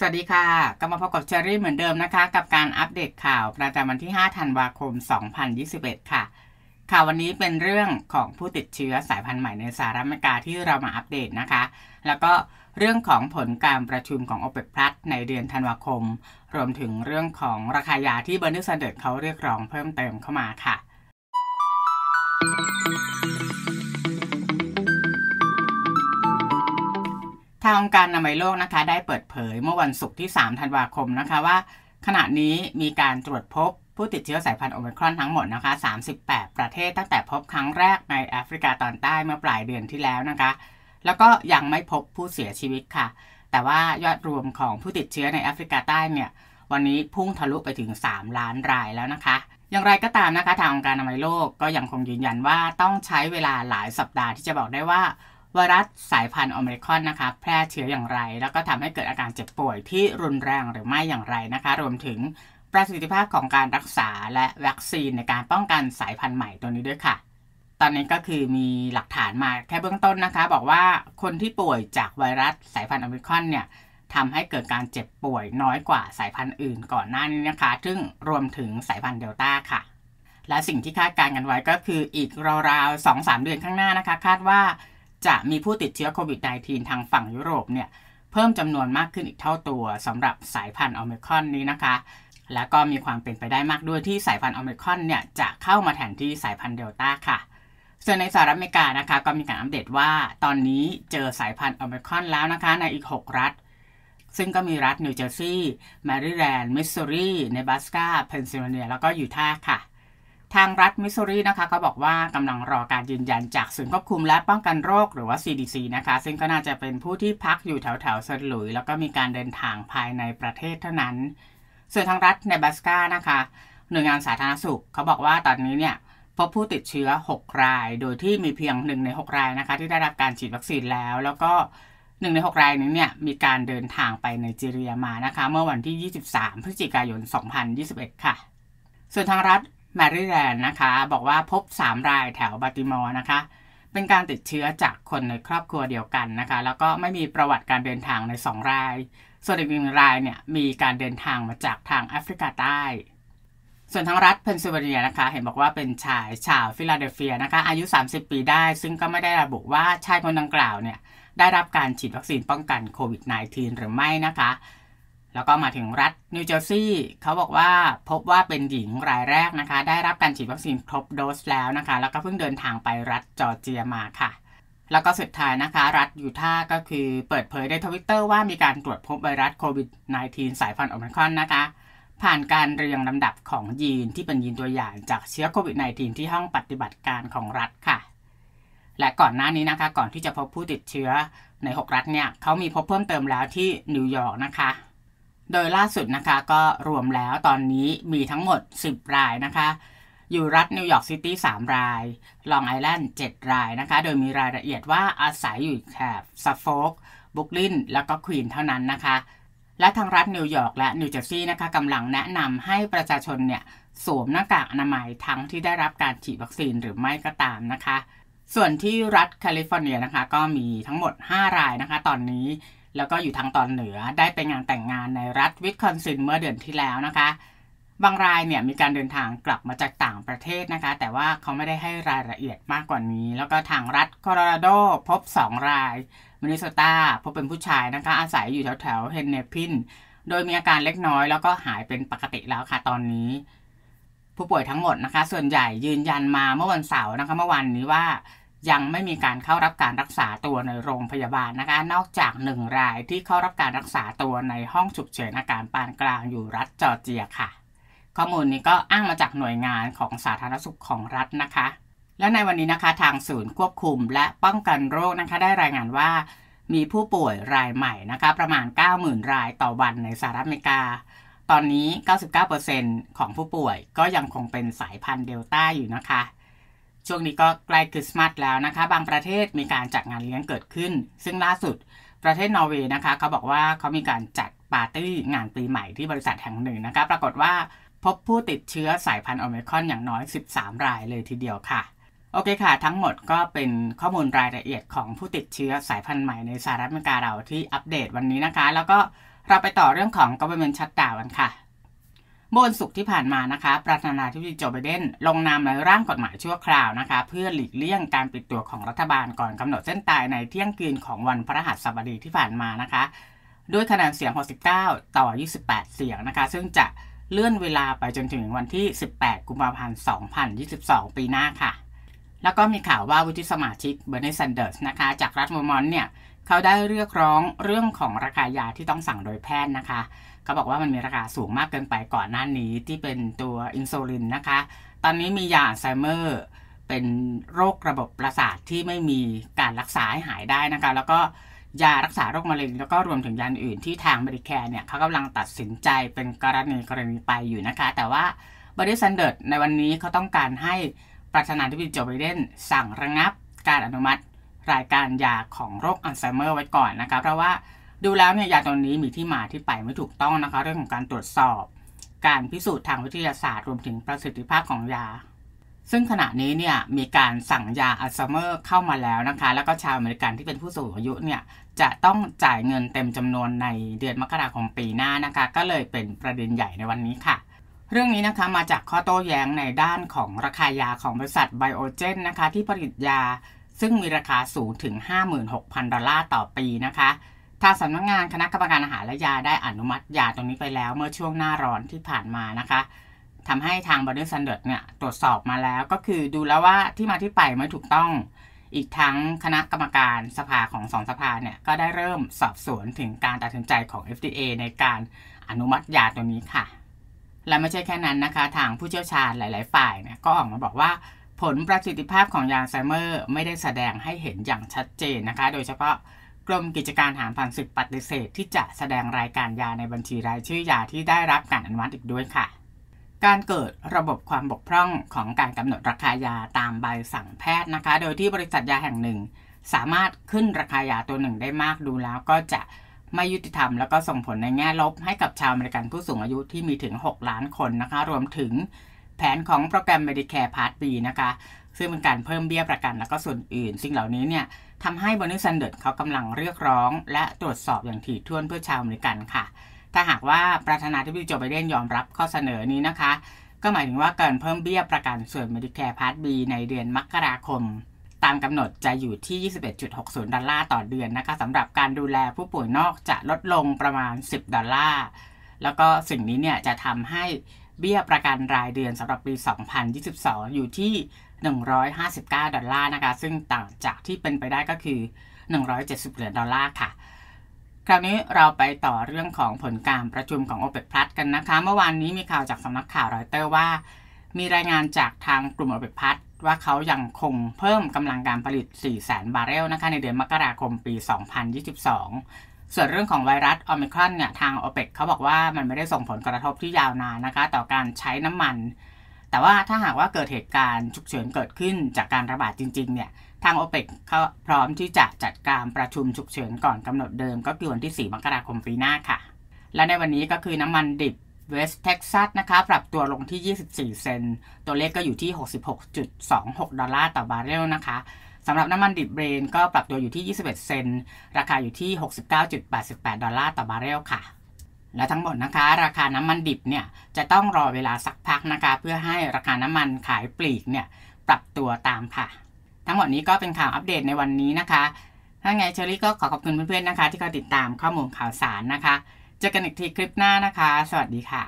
สวัสดีค่ะกลับมาพบกับเชอรี่เหมือนเดิมนะคะ กับการอัปเดตข่าวประจำวันที่ 5 ธันวาคม 2021 ค่ะข่าววันนี้เป็นเรื่องของผู้ติดเชื้อสายพันธุ์ใหม่ในสหรัฐอเมริกาที่เรามาอัปเดตนะคะ แล้วก็เรื่องของผลการประชุมของโอเปกพลัสในเดือนธันวาคม รวมถึงเรื่องของราคายาที่เบอร์นิสเดตเขาเรียกร้องเพิ่มเติมเข้ามาค่ะทางองค์การอนามัยโลกนะคะได้เปิดเผยเมื่อวันศุกร์ที่ 3 ธันวาคมนะคะว่าขณะนี้มีการตรวจพบผู้ติดเชื้อสายพันธุ์โอมิครอนทั้งหมดนะคะ 38 ประเทศตั้งแต่พบครั้งแรกในแอฟริกาตอนใต้เมื่อปลายเดือนที่แล้วนะคะ แล้วก็ยังไม่พบผู้เสียชีวิตค่ะ แต่ว่ายอดรวมของผู้ติดเชื้อในแอฟริกาใต้เนี่ยวันนี้พุ่งทะลุไปถึง 3 ล้านรายแล้วนะคะ อย่างไรก็ตามนะคะทางองค์การอนามัยโลกก็ยังคงยืนยันว่าต้องใช้เวลาหลายสัปดาห์ที่จะบอกได้ว่าไวรัสสายพันธุ์อเมริกอนนะคะ แพร่เชื้ออย่างไร แล้วก็ทำให้เกิดอาการเจ็บป่วยที่รุนแรงหรือไม่อย่างไรนะคะ รวมถึงประสิทธิภาพของการรักษาและวัคซีนในการป้องกันสายพันธุ์ใหม่ตัวนี้ด้วยค่ะ ตอนนี้ก็คือมีหลักฐานมาแค่เบื้องต้นนะคะ บอกว่าคนที่ป่วยจากไวรัสสายพันธุ์อเมริกอนเนี่ยทำให้เกิดการเจ็บป่วย น้อยกว่าสายพันธุ์อื่นก่อนหน้านี้นะคะ ซึ่งรวมถึงสายพันธุ์เดลต้าค่ะ และสิ่งที่คาดการณ์กันไว้ก็คืออีกราวๆสองสามเดือนข้างหน้านะคะ คาดว่าจะมีผู้ติดเชื้อโควิด -19 ทางฝั่งยุโรปเนี่ยเพิ่มจำนวนมากขึ้นอีกเท่าตัวสำหรับสายพันธุ์โอมคอนนี้นะคะ และก็มีความเป็นไปได้มากด้วยที่สายพันธุ์โอมคอนเนี่ยจะเข้ามาแทนที่สายพันธุ์เดลต้าค่ะ ส่วนในสหรัฐอเมริกานะคะ ก็มีการอัปเดตว่า ตอนนี้เจอสายพันธุ์โอมคอนแล้วนะคะในอีก6 รัฐ ซึ่งก็มีรัฐนิวเจอร์ซีย์แมริแลนด์มิสซูรีเนบาสกาเพนซิลเวเนีย แล้วก็ยูทาห์ค่ะทางรัฐมิสซูรีนะคะเขาบอกว่ากำลังรอการยืนยันจากศูนย์ควบคุมและป้องกันโรคหรือว่า CDC นะคะ ซึ่งก็น่าจะเป็นผู้ที่พักอยู่แถวแถวเซนหลุย แล้วก็มีการเดินทางภายในประเทศเท่านั้น ส่วนทางรัฐเนบาสกานะคะ หน่วยงานสาธารณสุขเขาบอกว่าตอนนี้เนี่ยพบผู้ติดเชื้อ 6 ราย โดยที่มีเพียง 1 ใน 6 รายนะคะ ที่ได้รับการฉีดวัคซีนแล้ว แล้วก็หนึ่งใน6 รายนี้เนี่ยมีการเดินทางไปในจีเรียมานะคะเมื่อวันที่ 23 พฤศจิกายน 2021 ค่ะ ส่วนทางรัฐแมริแลนด์นะคะบอกว่าพบ3 รายแถวบัติมอร์นะคะ เป็นการติดเชื้อจากคนในครอบครัวเดียวกันนะคะ แล้วก็ไม่มีประวัติการเดินทางใน2ราย ส่วนอีกหนึ่งรายเนี่ยมีการเดินทางมาจากทางแอฟริกาใต้ ส่วนทางรัฐเพนซิลเวเนียนะคะ เห็นบอกว่าเป็นชายชาวฟิลาเดลเฟียนะคะ อายุ 30 ปีได้ซึ่งก็ไม่ได้ระบุว่าชายคนดังกล่าวเนี่ยได้รับการฉีดวัคซีนป้องกันโควิด -19 หรือไม่นะคะแล้วก็มาถึงรัฐนิวเจอร์ซีย์เขาบอกว่าพบว่าเป็นหญิงรายแรกนะคะ ได้รับการฉีดวัคซีนครบโดสแล้วนะคะ แล้วก็เพิ่งเดินทางไปรัฐจอร์เจียมาค่ะ แล้วก็สุดท้ายนะคะ รัฐยูทาห์ก็คือเปิดเผยในทวิตเตอร์ว่ามีการตรวจพบไวรัสโควิด -19 สายพันธุ์โอมิครอนนะคะ ผ่านการเรียงลำดับของยีนที่เป็นยีนตัวอย่างจากเชื้อโควิด -19 ที่ห้องปฏิบัติการของรัฐค่ะ และก่อนหน้านี้นะคะ ก่อนที่จะพบผู้ติดเชื้อใน 6 รัฐเนี่ยเขามีพบเพิ่มเติมแล้วที่นิวยอร์กนะคะโดยล่าสุดนะคะก็รวมแล้วตอนนี้มีทั้งหมด 10 รายนะคะ อยู่รัฐนิวยอร์กซิตี้ 3 ราย ลองไอแลนด์ 7 รายนะคะ โดยมีรายละเอียดว่าอาศัยอยู่แถบซัฟโฟกบุคลิน แล้วก็ควีนเท่านั้นนะคะ และทางรัฐนิวยอร์กและนิวเจอร์ซีย์นะคะกำลังแนะนำให้ประชาชนเนี่ย สวมหน้ากากอนามัยทั้งที่ได้รับการฉีดวัคซีนหรือไม่ก็ตามนะคะ ส่วนที่รัฐแคลิฟอร์เนียนะคะก็มีทั้งหมด 5 รายนะคะ ตอนนี้แล้วก็อยู่ทางตอนเหนือได้ไปงานแต่งงานในรัฐวิสคอนซินเมื่อเดือนที่แล้วนะคะ บางรายเนี่ยมีการเดินทางกลับมาจากต่างประเทศนะคะ แต่ว่าเขาไม่ได้ให้รายละเอียดมากกว่านี้ แล้วก็ทางรัฐโคโลราโด พบ2รายมินิโซตาพบเป็นผู้ชายนะคะ อาศัยอยู่แถวแถวเฮนเนพิน โดยมีอาการเล็กน้อยแล้วก็หายเป็นปกติแล้วค่ะตอนนี้ ผู้ป่วยทั้งหมดนะคะ ส่วนใหญ่ยืนยันมาเมื่อวันเสาร์นะคะเมื่อวันนี้ว่ายังไม่มีการเข้ารับการรักษาตัวในโรงพยาบาลนะคะ นอกจากหนึ่งรายที่เข้ารับการรักษาตัวในห้องฉุกเฉินอาการปานกลางอยู่รัฐจอร์เจียค่ะข้อมูลนี้ก็อ้างมาจากหน่วยงานของสาธารณสุขของรัฐนะคะ และในวันนี้นะคะทางศูนย์ควบคุมและป้องกันโรคนะคะ ได้รายงานว่ามีผู้ป่วยรายใหม่นะคะ ประมาณ 90,000 รายต่อวันในสหรัฐอเมริกา ตอนนี้ 99%ของผู้ป่วยก็ยังคงเป็นสายพันธุ์เดลต้าอยู่นะคะช่วงนี้ก็ใกล้คริสต์มาสแล้วนะคะ บางประเทศมีการจัดงานเลี้ยงเกิดขึ้น ซึ่งล่าสุดประเทศนอร์เวย์นะคะเขาบอกว่าเขามีการจัดปาร์ตี้งานปีใหม่ที่บริษัทแห่งหนึ่งนะคะปรากฏว่าพบผู้ติดเชื้อสายพันธุ์โอเมก้าอย่างน้อย 13 รายเลยทีเดียวค่ะโอเคค่ะทั้งหมดก็เป็นข้อมูลรายละเอียดของผู้ติดเชื้อสายพันธุ์ใหม่ในสหรัฐอเมริกาเราที่อัปเดตวันนี้นะคะ แล้วก็เราไปต่อเรื่องของ government shutdown กันค่ะเมื่อวันศุกร์ที่ผ่านมานะคะ ประธานาธิบดีโจไบเดนลงนามในร่างกฎหมายชั่วคราวนะคะเพื่อหลีกเลี่ยงการปิดตัวของรัฐบาลก่อนกำหนดเส้นตายในเที่ยงคืนของวันพระหัสบดีที่ผ่านมานะคะด้วยคะแนนเสียง69ต่อ 28 เสียงนะคะซึ่งจะเลื่อนเวลาไปจนถึงวันที่ 18 กุมภาพันธ์2022 ปีหน้าค่ะ แล้วก็มีข่าวว่าวุฒิสมาชิกเบอร์นีซันเดอร์สนะคะจากรัฐมอมอนเนี่ยเขาได้เรียกร้องเรื่องของราคายาที่ต้องสั่งโดยแพทย์นะคะเขาบอกว่ามันมีราคาสูงมากเกินไปก่อนหน้านี้ที่เป็นตัวอินซูลินนะคะตอนนี้มียาอัลไซเมอร์เป็นโรคระบบประสาทที่ไม่มีการรักษาให้หายได้นะคะแล้วก็ยารักษาโรคมะเร็งแล้วก็รวมถึงยาอื่นที่ทางบริแคร์เนี่ยเขากำลังตัดสินใจเป็นกรณีกรณีไปอยู่นะคะ แต่ว่าบริษันเดิร์ดในวันนี้เขาต้องการให้ประธานาธิบดีโจไบเดน สั่งระงับการอนุมัติรายการยาของโรคอัลไซเมอร์ไว้ก่อนนะครับ เพราะว่าดูแล้วเนี่ยยาตัวนี้มีที่มาที่ไปไม่ถูกต้องนะคะเรื่องของการตรวจสอบ การพิสูจน์ทางวิทยาศาสตร์รวมถึงประสิทธิภาพของยา ซึ่งขณะนี้เนี่ยมีการสั่งยาอัลไซเมอร์เข้ามาแล้วนะคะ แล้วก็ชาวอเมริกันที่เป็นผู้สูงอายุเนี่ยจะต้องจ่ายเงินเต็มจำนวนในเดือนมกราคมปีหน้านะคะก็เลยเป็นประเด็นใหญ่ในวันนี้ค่ะ เรื่องนี้นะคะมาจากข้อโต้แย้งในด้านของราคายาของบริษัทไบโอเจนนะคะที่ผลิตยาซึ่งมีราคาสูงถึง56,000 ดอลลาร์ต่อปีนะคะทางสำนักงงานคณะกรรมการอาหารและยาได้อนุมัติยาตรงนี้ไปแล้วเมื่อช่วงหน้าร้อนที่ผ่านมานะคะทำให้ทางบริษัทเด์เนี่ยตรวจสอบมาแล้ว ก็คือดูแล้วว่าที่มาที่ไปไม่ถูกต้อง อีกทั้งคณะกรรมการสภาของสองสภาเนี่ย ก็ได้เริ่มสอบสวนถึงการตัดสินใจของ FDA ในการอนุมัติยาตัวนี้ค่ะ และไม่ใช่แค่นั้นนะคะ ทางผู้เชี่ยวชาญหลาย ๆ ฝ่ายเนี่ยก็ออกมาบอกว่าผลประสิทธิภาพของยาไซเมอร์ไม่ได้แสดงให้เห็นอย่างชัดเจนนะคะ โดยเฉพาะกรมกิจการหารผ่านศึกปฏิเสธ ที่จะแสดงรายการยาในบัญชีรายชื่อยาที่ได้รับการอนุมัติอีกด้วยค่ะ การเกิดระบบความบกพร่องของการกำหนดราคายาตามใบสั่งแพทย์นะคะ โดยที่บริษัทยาแห่งหนึ่ง สามารถขึ้นราคายาตัวหนึ่งได้มากดูแล้ว ก็จะไม่ยุติธรรมแล้วก็ส่งผลในแง่ลบให้กับชาวอเมริกันผู้สูงอายุที่มีถึง 6 ล้านคนนะคะ รวมถึงแผนของโปรแกรม Medicare Part B นะคะ ซึ่งเป็นการเพิ่มเบี้ยประกันและก็ส่วนอื่น สิ่งเหล่านี้เนี่ยทำให้บริษัทเดิดเขากำลังเรียกร้องและตรวจสอบอย่างถี่ถ้วนเพื่อชาวอเมริกันค่ะ ถ้าหากว่าประธานาธิบดีโจไบเดนยอมรับข้อเสนอนี้นะคะ ก็หมายถึงว่าการเพิ่มเบี้ยประกันส่วน Medicare Part B ในเดือนมกราคม ตามกำหนดจะอยู่ที่ 21.60 ดอลลาร์ต่อเดือนนะคะสำหรับการดูแลผู้ป่วยนอกจะลดลงประมาณ 10 ดอลลาร์ แล้วก็สิ่งนี้เนี่ยจะทำใหเบี้ยประกันรายเดือนสำหรับปี 2022 อยู่ที่ 159 ดอลลาร์ นะคะ ซึ่งต่างจากที่เป็นไปได้ก็คือ 170 เหรียญดอลลาร์ ค่ะ คราวนี้เราไปต่อเรื่องของผลการประชุมของ OPEC Plus กันนะคะ เมื่อวานนี้มีข่าวจากสำนักข่าวรอยเตอร์ว่า มีรายงานจากทางกลุ่ม OPEC Plus ว่าเขายังคงเพิ่มกำลังการผลิต 4 0 0 0 0 0บาร์เรลนะคะ ในเดือนมกราคมปี 2022ส่วนเรื่องของไวรัสออมิครอนเนี่ยทางโอเปกเขาบอกว่ามันไม่ได้ส่งผลกระทบที่ยาวนานนะคะ ต่อการใช้น้ำมัน แต่ว่าถ้าหากว่าเกิดเหตุการณ์ฉุกเฉินเกิดขึ้นจากการระบาดจริงๆ เนี่ยทางโอเปกเขาพร้อมที่จะจัดการประชุมฉุกเฉินก่อนกำหนดเดิมก็คือวันที่ 4มกราคมปีหน้าค่ะ และในวันนี้ก็คือน้ำมันดิบเวสเท็กซัสนะคะปรับตัวลงที่ 24 เซนตัวเลขก็อยู่ที่66.26ดอลลาร์ต่อบาร์เรลนะคะสำหรับน้ำมันดิบเบรนก็ปรับตัวอยู่ที่ 21 เซน ราคาอยู่ที่ 69.88 ดอลลาร์ต่อบาร์เรลค่ะ และทั้งหมดนะคะ ราคาน้ำมันดิบเนี่ยจะต้องรอเวลาสักพักนะคะ เพื่อให้ราคาน้ำมันขายปลีกเนี่ยปรับตัวตามค่ะ ทั้งหมดนี้ก็เป็นข่าวอัปเดตในวันนี้นะคะ ถ้าไงเชอรี่ก็ขอขอบคุณเพื่อนๆนะคะ ที่ก็ติดตามข้อมูลข่าวสารนะคะเจอกันอีกทีคลิปหน้านะคะ สวัสดีค่ะ